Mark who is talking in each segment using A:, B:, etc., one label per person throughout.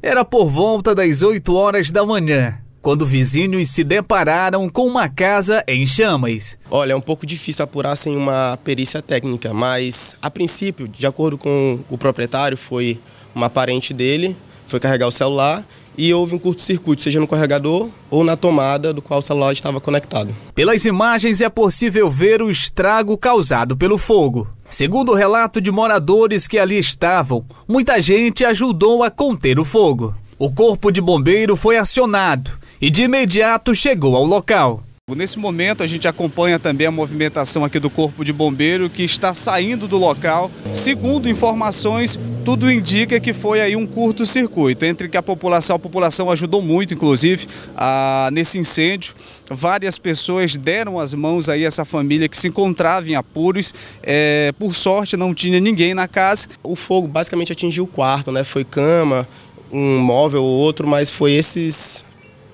A: Era por volta das 8 horas da manhã, quando vizinhos se depararam com uma casa em chamas. Olha, é um pouco difícil apurar sem uma perícia
B: técnica, mas a princípio, de acordo com o proprietário, foi uma parente dele, foi carregar o celular e houve um curto-circuito, seja no carregador ou na tomada do qual o celular estava conectado.
A: Pelas imagens é possível ver o estrago causado pelo fogo. Segundo o relato de moradores que ali estavam, muita gente ajudou a conter o fogo. O corpo de bombeiro foi acionado e de imediato chegou ao local. Nesse momento, a gente acompanha também a movimentação aqui do Corpo de Bombeiro, que está saindo do local. Segundo informações, tudo indica que foi aí um curto-circuito, entre que a população, a população ajudou muito, inclusive, a, nesse incêndio. Várias pessoas deram as mãos aí a essa família que se encontrava em apuros. É, por sorte, não tinha ninguém na casa. O fogo basicamente atingiu o quarto, né? Foi cama,
B: um móvel ou outro, mas foi esses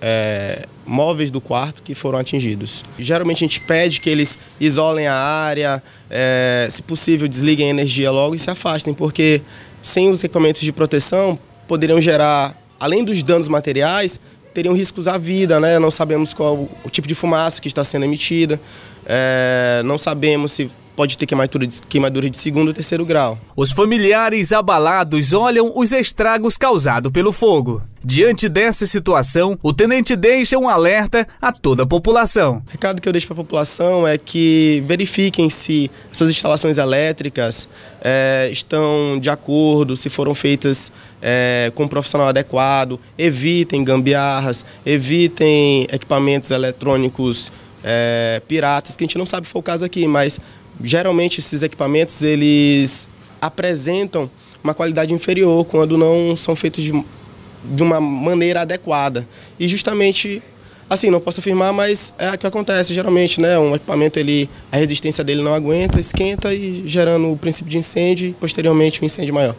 B: é, móveis do quarto que foram atingidos. Geralmente a gente pede que eles isolem a área, é, se possível desliguem a energia logo e se afastem, porque sem os equipamentos de proteção poderiam gerar, além dos danos materiais, teriam riscos à vida, né? Não sabemos qual o tipo de fumaça que está sendo emitida, é, não sabemos se pode ter queimadura
A: de, queimadura de segundo e terceiro grau. Os familiares abalados olham os estragos causados pelo fogo. Diante dessa situação, o tenente deixa um alerta a toda a população. O recado que eu deixo para a população é que verifiquem se suas
B: instalações elétricas é, estão de acordo, se foram feitas é, com um profissional adequado, evitem gambiarras, evitem equipamentos eletrônicos é, piratas, que a gente não sabe foi o caso aqui, mas geralmente esses equipamentos eles apresentam uma qualidade inferior quando não são feitos de de uma maneira adequada. E justamente, assim, não posso afirmar, mas é o que acontece geralmente, né? Um equipamento, ele, a resistência dele não aguenta, esquenta e gerando o princípio de incêndio e posteriormente um incêndio maior.